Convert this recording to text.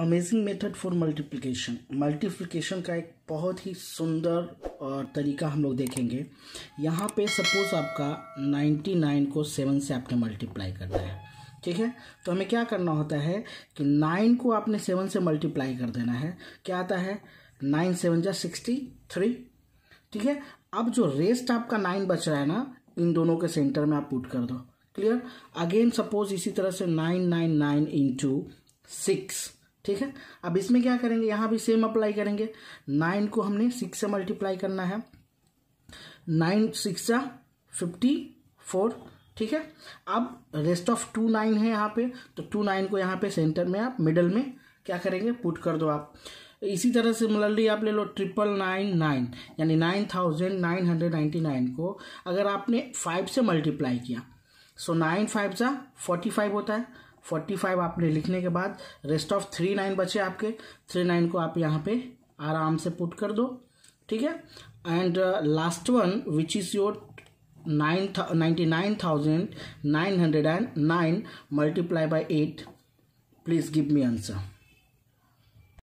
amazing method for multiplication multiplication का एक बहुत ही सुंदर तरीका हम लोग देखेंगे यहाँ पे सपोज़ आपका 99 को 7 से आपने मल्टीप्लाई करना है ठीक है तो हमें क्या करना होता है कि 9 को आपने 7 से मल्टीप्लाई कर देना है क्या आता है नाइन सेवन जा सिक्सटी थ्री ठीक है अब जो रेस्ट आपका नाइन बच रहा है ना इन दोनों के सेंटर में आप पुट कर दो क्लियर अगेन सपोज इसी तरह से nine nine nine into six ठीक है अब इसमें क्या करेंगे यहां भी सेम अप्लाई करेंगे नाइन को हमने सिक्स से मल्टीप्लाई करना है नाइन सिक्स फिफ्टी फोर ठीक है अब रेस्ट ऑफ टू नाइन है यहाँ पे तो टू नाइन को यहाँ पे सेंटर में आप मिडल में क्या करेंगे पुट कर दो आप इसी तरह सिमिलरली आप ले लो ट्रिपल नाइन नाइन यानी nine thousand nine hundred ninety nine को अगर आपने फाइव से मल्टीप्लाई किया सो नाइन फाइव सा फोर्टी फाइव होता है फोर्टी फाइव आपने लिखने के बाद रेस्ट ऑफ थ्री नाइन बचे आपके थ्री नाइन को आप यहाँ पे आराम से पुट कर दो ठीक है and last one which is your nine ninety nine thousand nine hundred and nine multiply by eight please give me answer